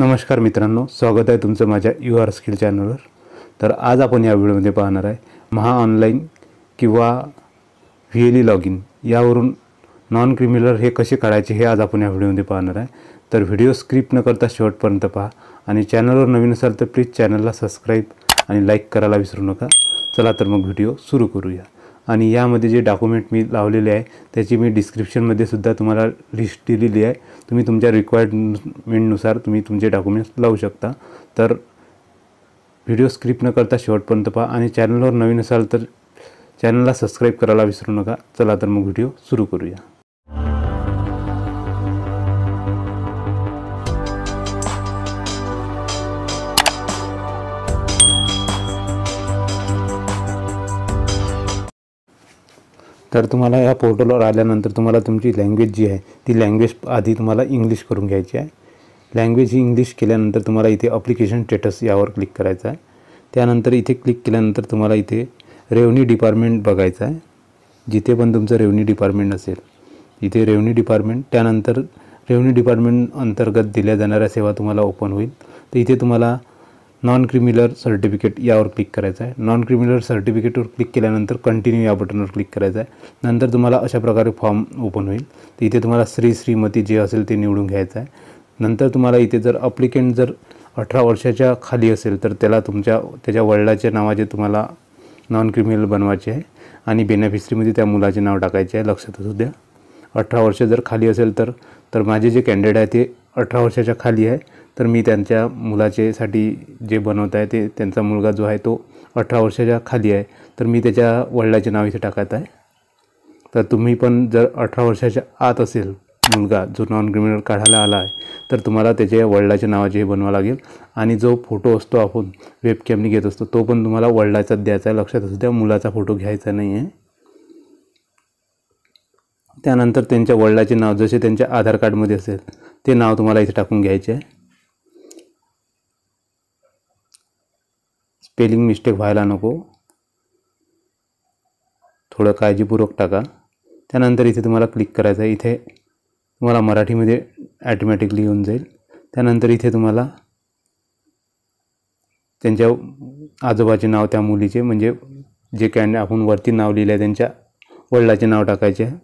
नमस्कार मित्रांनो स्वागत आहे तुमचं माझ्या यू आर स्किल चॅनलवर तर आज आपण या व्हिडिओमध्ये पाहणार आहे महा ऑनलाईन किंवा व्ही एल लॉग इन यावरून नॉन क्रिमिनल हे कसे काढायचे हे आज आपण या व्हिडिओमध्ये पाहणार आहे तर व्हिडिओ स्क्रिप्ट न करता शेवटपर्यंत पहा आणि चॅनलवर नवीन असाल तर प्लीज चॅनलला सबस्क्राईब आणि लाईक करायला विसरू नका चला तर मग व्हिडिओ सुरू करूया आणि यामध्ये जे डॉक्युमेंट मी लावलेले आहे त्याची मी डिस्क्रिप्शनमध्ये सुद्धा तुम्हाला लिस्ट दिलेली आहे तुम्ही तुमच्या रिक्वायरमेंटनुसार तुम्ही तुमचे डॉक्युमेंट्स लावू शकता तर व्हिडिओ स्क्रिप्ट न करता शेवटपर्यंत पहा आणि चॅनलवर नवीन असाल तर चॅनलला सबस्क्राईब करायला विसरू नका चला तर मग व्हिडिओ सुरू करूया तर तुम्हाला या पोर्टलवर आल्यानंतर तुम्हाला तुमची लँग्वेज जी आहे ती लँग्वेज आधी तुम्हाला इंग्लिश करून घ्यायची आहे लँग्वेज ही इंग्लिश केल्यानंतर तुम्हाला इथे अप्लिकेशन स्टेटस यावर क्लिक करायचं आहे त्यानंतर इथे क्लिक केल्यानंतर तुम्हाला इथे रेव्हन्यू डिपार्टमेंट बघायचं आहे जिथे पण तुमचं रेव्हन्यू डिपार्टमेंट असेल इथे रेव्हन्यू डिपार्टमेंट त्यानंतर रेव्हन्यू डिपार्टमेंट अंतर्गत दिल्या जाणाऱ्या सेवा तुम्हाला ओपन होईल तर इथे तुम्हाला नॉन क्रिमिलर सर्टिफिकेट यावर क्लिक करायचं आहे नॉन क्रिमिलर सर्टिफिकेटवर क्लिक केल्यानंतर कंटिन्यू या बटनवर क्लिक करायचं आहे नंतर तुम्हाला अशा प्रकारे फॉर्म ओपन होईल तर इथे तुम्हाला श्री श्रीमती जे असेल ते निवडून घ्यायचं आहे नंतर तुम्हाला इथे जर अप्लिकेंट जर अठरा वर्षाच्या खाली असेल तर त्याला तुमच्या त्याच्या वडिलाच्या नावाचे तुम्हाला नॉन क्रिमिनल बनवायचे आहे आणि बेनिफिशरीमध्ये त्या मुलाचे नाव टाकायचे आहे लक्षात असू द्या अठरा वर्ष जर खाली असेल तर तर माझे जे कॅन्डिडेट आहे ते अठरा वर्षाच्या खाली आहे तर मी त्यांच्या मुलाच्यासाठी जे बनवत आहे ते त्यांचा मुलगा जो आहे तो अठरा वर्षाच्या खाली आहे तर मी त्याच्या वडिलाचे नाव इथे टाकत आहे तर तुम्ही पण जर अठरा वर्षाच्या आत असेल मुलगा जो नॉन क्रिमिनल काढायला आला आहे तर तुम्हाला त्याच्या वडिलाच्या नावाचे हे बनवावं लागेल आणि जो फोटो असतो आपण वेबकॅमने घेत असतो तो पण तुम्हाला वडिलाचाच द्यायचा आहे लक्षात असू द्या मुलाचा फोटो घ्यायचा नाही आहे त्यानंतर त्यांच्या वडिलाचे नाव जसे त्यांच्या आधार कार्डमध्ये असेल ते नाव तुम्हाला इथे टाकून घ्यायचे आहे स्पेलिंग मिस्टेक व्हायला नको थोडं काळजीपूर्वक टाका त्यानंतर इथे तुम्हाला क्लिक करायचं आहे इथे तुम्हाला मराठीमध्ये ॲटोमॅटिकली येऊन जाईल त्यानंतर इथे तुम्हाला त्यांच्या आजोबाचे नाव त्या मुलीचे म्हणजे जे कॅन आपण वरती नाव लिहिलं आहे त्यांच्या वडिलाचे नाव टाकायचे आहे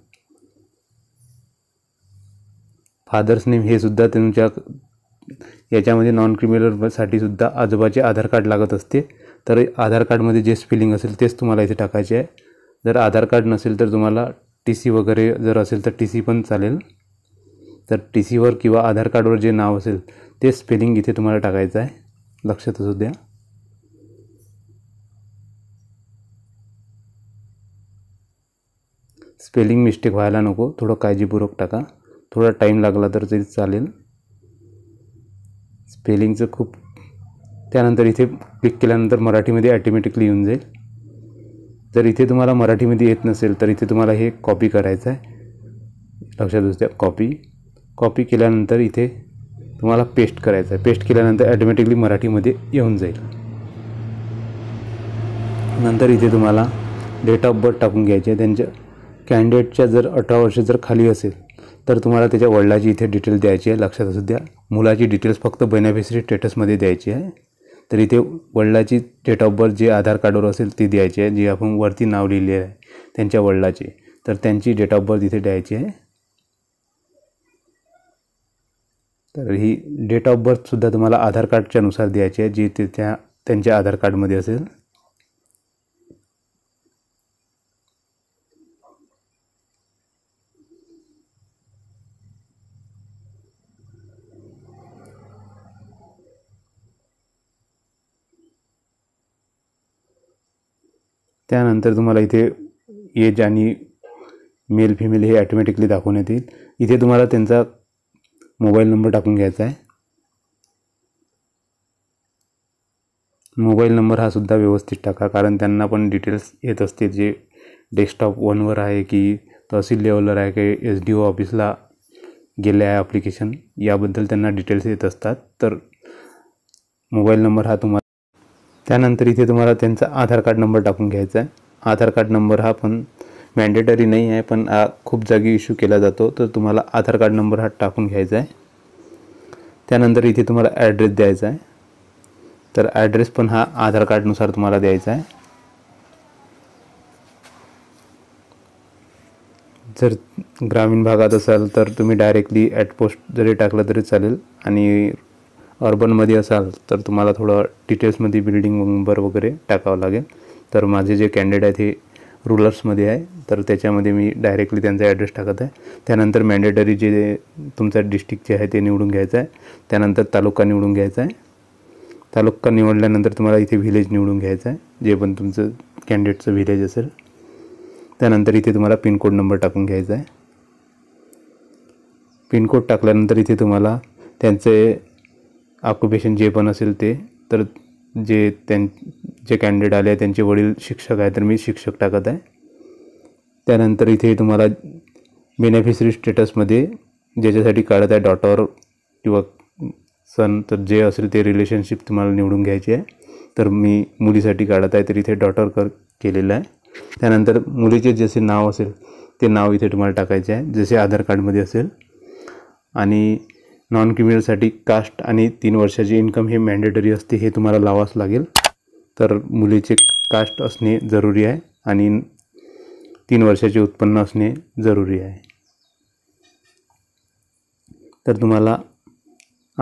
फादर्स नेम हे सुद्धा तुमच्या याच्यामध्ये नॉन क्रिमिनलसाठी सुद्धा आजोबाचे आधार कार्ड लागत असते तर आधार कार्डमध्ये जे स्पेलिंग असेल तेच तुम्हाला इथे टाकायचे आहे जर आधार कार्ड नसेल तर तुम्हाला टी सी वगैरे जर असेल तर टी सी पण चालेल तर टी सीवर किंवा आधार कार्डवर जे नाव असेल ते स्पेलिंग इथे तुम्हाला टाकायचं आहे लक्षात असू द्या स्पेलिंग मिस्टेक व्हायला नको थोडं काळजीपूर्वक टाका थोडा टाईम लागला तर तरी चालेल स्पेलिंगचं खूप त्यानंतर इथे क्लिक केल्यानंतर मराठीमध्ये ॲटोमॅटिकली येऊन जाईल जर इथे तुम्हाला मराठीमध्ये येत नसेल तर इथे तुम्हाला हे कॉपी करायचं आहे लक्षात असू कॉपी कॉपी केल्यानंतर इथे तुम्हाला पेस्ट करायचं आहे पेस्ट केल्यानंतर ॲटोमॅटिकली मराठीमध्ये येऊन जाईल नंतर इथे तुम्हाला डेट ऑफ बर्थ टाकून घ्यायची आहे त्यांच्या कॅन्डिडेटच्या जर अठरा वर्ष जर खाली असेल तर तुम्हाला त्याच्या वडिलाची इथे डिटेल द्यायची आहे लक्षात असू द्या मुलाची डिटेल्स फक्त बेनिफिशरी स्टेटसमध्ये द्यायची आहे तर इथे वडिलाची डेट ऑफ बर्थ जे आधार कार्डवर असेल ती द्यायची आहे जी आपण वरती नाव लिहिली आहे त्यांच्या वडिलाची तर त्यांची डेट ऑफ बर्थ इथे द्यायची आहे तर ही डेट ऑफ बर्थसुद्धा तुम्हाला आधार कार्डच्यानुसार द्यायची आहे जी ते त्या त्यांच्या आधार कार्डमध्ये असेल त्यानंतर तुम्हाला इथे एज आणि मेल फिमेल हे ॲटोमॅटिकली दाखवून येतील इथे तुम्हाला त्यांचा मोबाईल नंबर टाकून घ्यायचा आहे मोबाईल नंबर हा सुद्धा व्यवस्थित टाका कारण त्यांना पण डिटेल्स येत असते जे डेस्कटॉप वनवर आहे की तहसील लेवलवर आहे की एस डी ओ ऑफिसला गेले आहे ॲप्लिकेशन याबद्दल त्यांना डिटेल्स येत असतात तर मोबाईल नंबर हा तुम्हाला त्यानंतर इथे तुम्हाला त्यांचा आधार कार्ड नंबर टाकून घ्यायचा आहे आधार कार्ड नंबर हा पण मॅन्डेटरी नाही आहे पण खूप जागी इश्यू केला जातो तर तुम्हाला आधार कार्ड नंबर हा टाकून घ्यायचा आहे त्यानंतर इथे तुम्हाला ॲड्रेस द्यायचा आहे तर ॲड्रेस पण हा आधार कार्डनुसार तुम्हाला द्यायचा आहे जर ग्रामीण भागात असाल तर तुम्ही डायरेक्टली ॲट पोस्ट जरी टाकलं तरी चालेल आणि अर्बनमध्ये असाल तर तुम्हाला थोडं डिटेल्समध्ये बिल्डिंग नंबर वगैरे टाकावं लागेल तर माझे जे कॅन्डिडेट आहे ते रुरल्समध्ये आहे तर त्याच्यामध्ये मी डायरेक्टली त्यांचा ॲड्रेस टाकत आहे त्यानंतर मॅन्डेटरी जे तुमचं डिस्ट्रिक्ट जे आहे ते निवडून घ्यायचं आहे त्यानंतर तालुका निवडून घ्यायचा आहे तालुका निवडल्यानंतर तुम्हाला इथे व्हिलेज निवडून घ्यायचं आहे जे पण तुमचं कॅन्डिडेटचं व्हिलेज असेल त्यानंतर इथे तुम्हाला पिनकोड नंबर टाकून घ्यायचा आहे पिनकोड टाकल्यानंतर इथे तुम्हाला त्यांचे ऑक्युपेशन जे पण असेल ते तर जे त्यां जे कॅन्डिडेट आले त्यांचे वडील शिक्षक आहे तर मी शिक्षक टाकत आहे त्यानंतर इथे तुम्हाला बेनिफिशरी स्टेटसमध्ये ज्याच्यासाठी काढत आहे डॉटर किंवा सन तर जे असेल ते रिलेशनशिप तुम्हाला निवडून घ्यायची आहे तर मी मुलीसाठी काढत आहे तर इथे डॉटर कर केलेलं आहे त्यानंतर मुलीचे जसे नाव असेल ते नाव इथे तुम्हाला टाकायचे आहे जसे आधार कार्डमध्ये असेल आणि नॉन क्रिमिनलसाठी कास्ट आणि तीन वर्षाची इन्कम हे मॅन्डेटरी असते हे तुम्हाला लावावंच लागेल तर मुलीचे कास्ट असणे जरूरी आहे आणि तीन वर्षाचे उत्पन्न असणे जरूरी आहे तर तुम्हाला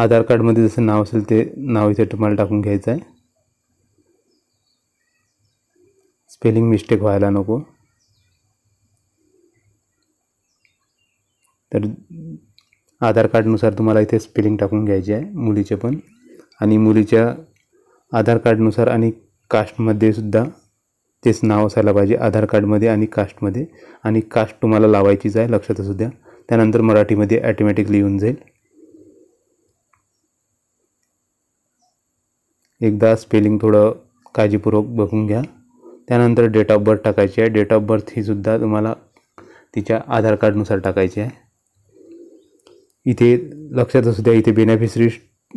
आधार कार्डमध्ये जसं नाव असेल ते नाव इथे तुम्हाला टाकून घ्यायचं आहे स्पेलिंग मिस्टेक व्हायला नको तर आधार कार्डनुसार तुम्हाला इथे स्पेलिंग टाकून घ्यायची आहे मुलीचे पण आणि मुलीच्या आधार कार्डनुसार आणि कास्टमध्ये सुद्धा तेच नाव असायला पाहिजे आधार कार्डमध्ये आणि कास्टमध्ये आणि कास्ट तुम्हाला लावायचीच आहे लक्षात असू द्या त्यानंतर मराठीमध्ये ॲटोमॅटिकली येऊन जाईल एकदा स्पेलिंग थोडं काळजीपूर्वक बघून घ्या त्यानंतर डेट ऑफ बर्थ टाकायची आहे डेट ऑफ बर्थ ही सुद्धा तुम्हाला तिच्या आधार कार्डनुसार टाकायची आहे इथे लक्षात असू द्या इथे बेनिफिशरी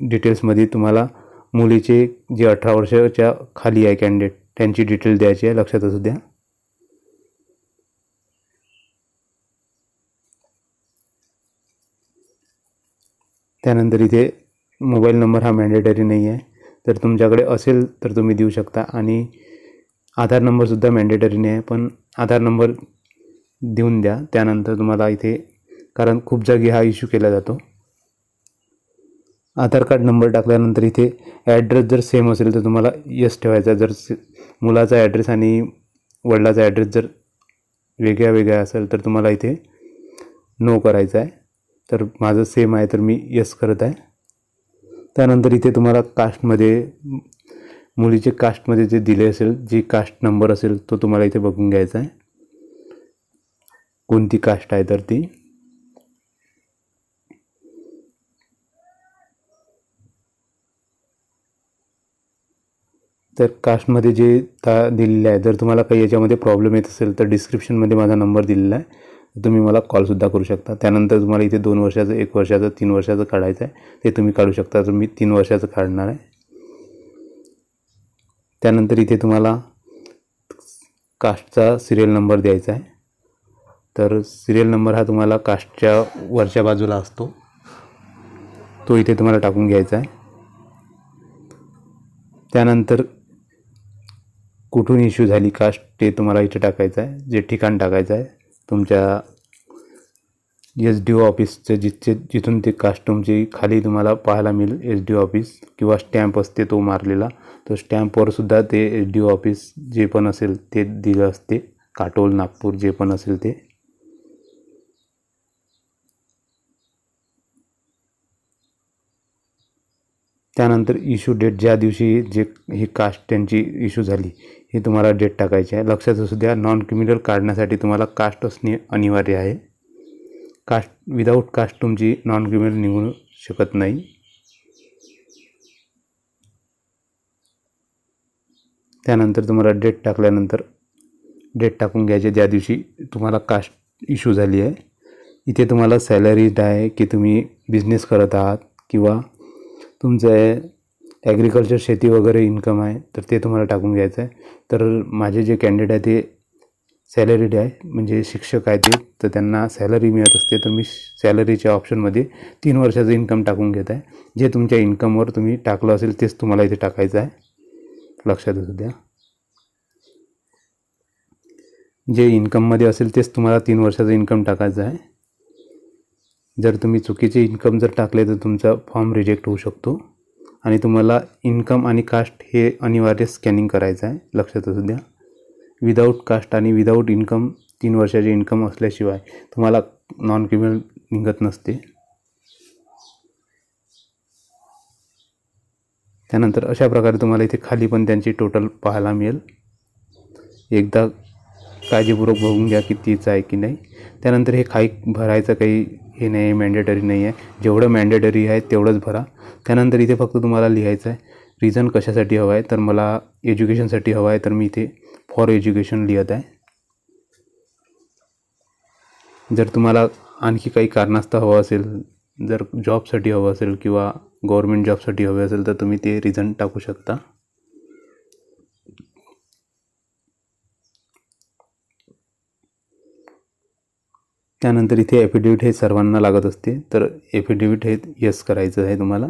डिटेल्समध्ये तुम्हाला मुलीचे जे अठरा वर्षाच्या खाली आहे कॅन्डिडेट त्यांची डिटेल द्यायची आहे लक्षात असू द्या त्यानंतर इथे मोबाईल नंबर हा मॅन्डेटरी नाही आहे तर तुमच्याकडे असेल तर तुम्ही देऊ शकता आणि आधार नंबरसुद्धा मॅन्डेटरी नाही आहे पण आधार नंबर देऊन द्या त्यानंतर तुम्हाला इथे कारण खूप जागी हा इश्यू केला जातो आधार कार्ड नंबर टाकल्यानंतर इथे ॲड्रेस जर सेम असेल तर तुम्हाला यस ठेवायचा जर मुलाचा ॲड्रेस आणि वडिलाचा ॲड्रेस जर वेगळ्या वेगळ्या असेल तर तुम्हाला इथे नो करायचा आहे तर माझं सेम आहे तर मी यस करत आहे त्यानंतर इथे तुम्हाला कास्टमध्ये मुलीचे कास्टमध्ये जे दिले असेल जी कास्ट नंबर असेल तो तुम्हाला इथे बघून घ्यायचा आहे कोणती कास्ट आहे तर ती तर कास्टमध्ये जे ता दिलेले आहे जर तुम्हाला काही याच्यामध्ये प्रॉब्लेम येत असेल तर डिस्क्रिप्शनमध्ये माझा नंबर दिलेला आहे तुम्ही मला कॉलसुद्धा करू शकता त्यानंतर तुम्हाला इथे दोन वर्षाचं एक वर्षाचं तीन वर्षाचं काढायचं आहे ते तुम्ही काढू शकता तर मी तीन वर्षाचं काढणार आहे त्यानंतर इथे तुम्हाला कास्टचा सिरियल नंबर द्यायचा आहे तर सिरियल नंबर हा तुम्हाला कास्टच्या वरच्या बाजूला असतो तो इथे तुम्हाला टाकून घ्यायचा आहे त्यानंतर कुठून इश्यू झाली कास्ट ते तुम्हाला इथे टाकायचं आहे जे ठिकाण टाकायचं आहे तुमच्या एस डी ओ ऑफिसचं जिथे जिथून ते कास्ट तुमची खाली तुम्हाला पाहायला मिळेल एस डी ओ ऑफिस किंवा स्टॅम्प असते तो मारलेला तो स्टॅम्पवरसुद्धा ते एस डी ओ ऑफिस जे पण असेल ते दिलं असते काटोल नागपूर जे पण असेल ते त्यानंतर इश्यू डेट ज्या दिवशी जे ही कास्ट त्यांची इश्यू झाली हे तुम्हाला डेट टाकायची आहे लक्षात असू द्या नॉन क्रिमिनल काढण्यासाठी तुम्हाला कास्ट असणे अनिवार्य आहे कास्ट विदाऊट कास्ट तुमची नॉन क्रिमिनल निघू शकत नाही त्यानंतर तुम्हाला डेट टाकल्यानंतर डेट टाकून घ्यायचे ज्या दिवशी तुम्हाला कास्ट इश्यू झाली आहे इथे तुम्हाला सॅलरी आहे की तुम्ही बिझनेस करत आहात किंवा तुमचं ॲग्रिकल्चर शेती वगैरे इन्कम आहे तर ते तुम्हाला टाकून घ्यायचं आहे तर माझे जे कॅन्डिडेट आहे ते सॅलरीड आहे म्हणजे शिक्षक आहे ते तर त्यांना सॅलरी मिळत असते तर मी सॅलरीच्या ऑप्शनमध्ये तीन वर्षाचं इन्कम टाकून घेत आहे जे तुमच्या इन्कमवर तुम्ही टाकलं असेल तेच तुम्हाला इथे टाकायचं आहे लक्षात असू द्या जे इन्कममध्ये असेल तेच तुम्हाला तीन वर्षाचं इन्कम टाकायचं आहे जर तुम्ही चुकीचे इन्कम जर टाकले तर तुमचा फॉर्म रिजेक्ट होऊ शकतो आणि तुम्हाला इन्कम आणि कास्ट हे अनिवार्य स्कॅनिंग करायचं आहे लक्षात असू द्या विदाऊट कास्ट आणि विदाऊट इन्कम तीन वर्षाचे इन्कम असल्याशिवाय तुम्हाला नॉन क्रिमिनल निघत नसते त्यानंतर अशा प्रकारे तुम्हाला इथे खाली पण त्यांची टोटल पाहायला मिळेल एकदा काळजीपूर्वक बघून घ्या की कितीचं आहे की नाही त्यानंतर हे खाई भरायचं काही हे नाही मॅन्डेटरी नाही आहे जेवढं मॅन्डेटरी आहे तेवढंच भरा त्यानंतर इथे फक्त तुम्हाला लिहायचं आहे रिझन कशासाठी हवं आहे तर मला एज्युकेशनसाठी हवं आहे तर मी इथे फॉर एज्युकेशन लिहत आहे जर तुम्हाला आणखी काही कारणास्तव हवं असेल जर जॉबसाठी हवं असेल किंवा गव्हर्मेंट जॉबसाठी हवे असेल तर तुम्ही ते रिझन टाकू शकता त्यानंतर इथे ॲफिडेविट हे सर्वांना लागत असते तर ॲफिडेविट हे यस करायचं आहे तुम्हाला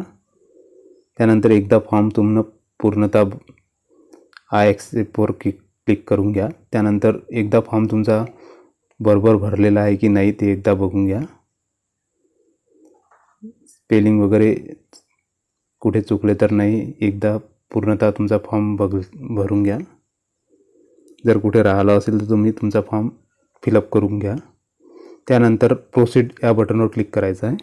त्यानंतर एकदा फॉर्म तुम्हाला पूर्णतः आय एक्सेपवर कि क्लिक करून घ्या त्यानंतर एकदा फॉर्म तुमचा बरोबर भरलेला आहे की नाही ते एकदा बघून घ्या स्पेलिंग वगैरे कुठे चुकले तर नाही एकदा पूर्णतः तुमचा फॉर्म बघ भरून घ्या जर कुठे राहिला असेल तर तुम्ही तुमचा फॉर्म फिलअप करून घ्या त्यानंतर प्रोसीड या बटनवर क्लिक करायचं आहे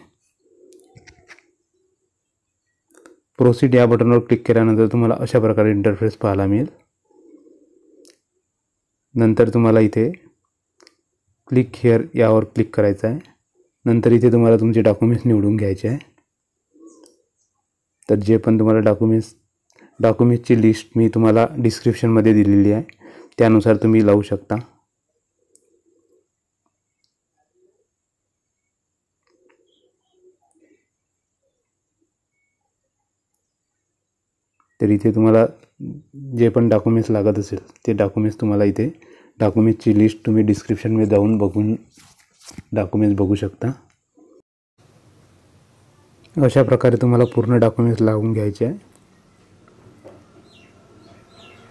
प्रोसीड या बटनवर क्लिक केल्यानंतर तुम्हाला अशा प्रकारे इंटरफेस पाहायला मिळेल नंतर तुम्हाला इथे क्लिक हेअर यावर क्लिक करायचं आहे नंतर इथे तुम्हाला तुमचे डॉक्युमेंट्स निवडून घ्यायचे आहे तर जे पण तुम्हाला डॉक्युमेंट्स डॉक्युमेंट्सची लिस्ट मी तुम्हाला डिस्क्रिप्शनमध्ये दिलेली आहे त्यानुसार तुम्ही लावू शकता तर इथे तुम्हाला जे पण डॉक्युमेंट्स लागत असेल ते डॉक्युमेंट्स तुम्हाला इथे डॉक्युमेंट्सची लिस्ट तुम्ही डिस्क्रिप्शनमध्ये जाऊन बघून डॉक्युमेंट्स बघू शकता अशा प्रकारे तुम्हाला पूर्ण डॉक्युमेंट्स लावून घ्यायचे आहे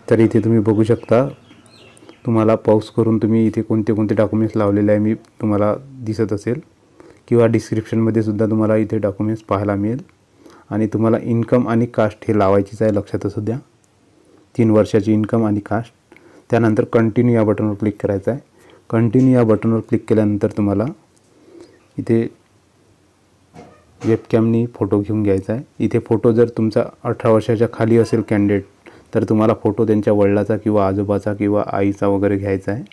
तर इथे तुम्ही बघू शकता तुम्हाला पाऊस करून तुम्ही इथे कोणते कोणते डॉक्युमेंट्स लावलेले आहे मी तुम्हाला दिसत असेल किंवा डिस्क्रिप्शनमध्ये सुद्धा तुम्हाला इथे डॉक्युमेंट्स पाहायला मिळेल आणि तुम्हाला इन्कम आणि कास्ट हे लावायचीच आहे लक्षात असू द्या तीन वर्षाची इन्कम आणि कास्ट त्यानंतर कंटिन्यू या बटनवर क्लिक करायचं आहे कंटिन्यू या बटनवर क्लिक केल्यानंतर तुम्हाला इथे वेबकॅमनी फोटो घेऊन घ्यायचा आहे इथे फोटो जर तुमचा अठरा वर्षाच्या खाली असेल कॅन्डिडेट तर तुम्हाला फोटो त्यांच्या वडिलाचा किंवा आजोबाचा किंवा आईचा वगैरे घ्यायचा आहे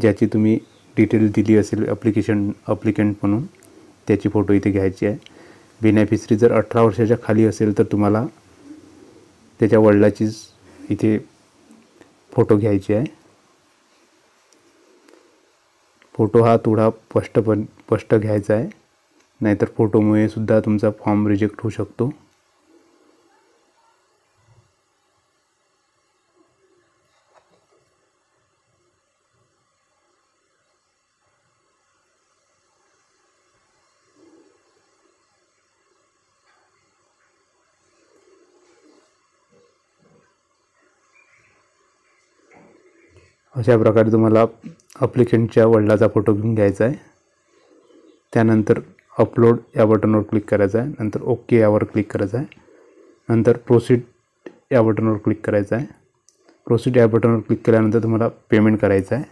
ज्याची तुम्ही डिटेल दिली असेल ॲप्लिकेशन अप्लिकेंट म्हणून त्याची फोटो इथे घ्यायची आहे बेनॅफिसरी जर अठरा वर्षाच्या खाली असेल तर तुम्हाला त्याच्या वडिलाचीच इथे फोटो घ्यायची आहे फोटो हा थोडा स्पष्टपण स्पष्ट घ्यायचा आहे नाहीतर फोटोमुळे सुद्धा तुमचा फॉर्म रिजेक्ट होऊ शकतो अशा प्रकारे तुम्हाला अप्लिकेंटच्या वडिलाचा फोटो घेऊन घ्यायचा आहे त्यानंतर अपलोड या बटनवर क्लिक करायचं आहे नंतर ओके यावर क्लिक करायचं आहे नंतर प्रोसीड या बटनवर क्लिक करायचं आहे प्रोसीड या बटनवर क्लिक केल्यानंतर तुम्हाला पेमेंट करायचं आहे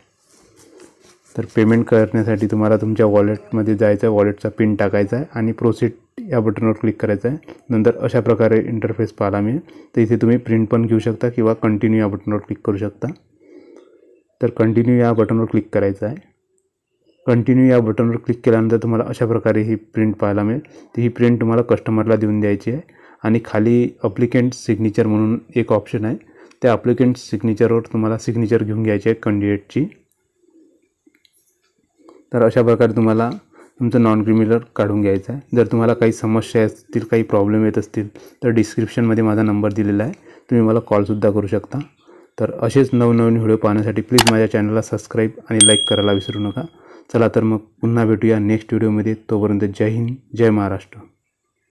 तर पेमेंट करण्यासाठी तुम्हाला तुमच्या वॉलेटमध्ये जायचं आहे वॉलेटचा पिन टाकायचा आहे आणि प्रोसीड या बटनवर क्लिक करायचं आहे नंतर अशा प्रकारे इंटरफेस पाहिला मी तर इथे तुम्ही प्रिंट पण घेऊ शकता किंवा कंटिन्यू या बटनवर क्लिक करू शकता तर कंटिन्यू या बटनवर क्लिक करायचं आहे कंटिन्यू या बटनवर क्लिक केल्यानंतर तुम्हाला अशा प्रकारे ही प्रिंट पाहायला मिळेल ती ही प्रिंट तुम्हाला कस्टमरला देऊन द्यायची आहे आणि खाली अप्लिकेंट सिग्नेचर म्हणून एक ऑप्शन आहे त्या अप्लिकेंट सिग्नेचरवर तुम्हाला सिग्नेचर घेऊन घ्यायची आहे कॅन्डिडेटची तर अशा प्रकारे तुम्हाला तुमचं नॉन क्रिमिनल काढून घ्यायचं आहे जर तुम्हाला काही समस्या असतील काही प्रॉब्लेम येत असतील तर डिस्क्रिप्शनमध्ये माझा नंबर दिलेला आहे तुम्ही मला कॉलसुद्धा करू शकता तर असेच नवनवीन व्हिडिओ पाहण्यासाठी प्लीज माझ्या चॅनलला सबस्क्राईब आणि लाईक करायला विसरू नका चला तर मग पुन्हा भेटूया नेक्स्ट व्हिडिओमध्ये तोपर्यंत जय हिंद जय महाराष्ट्र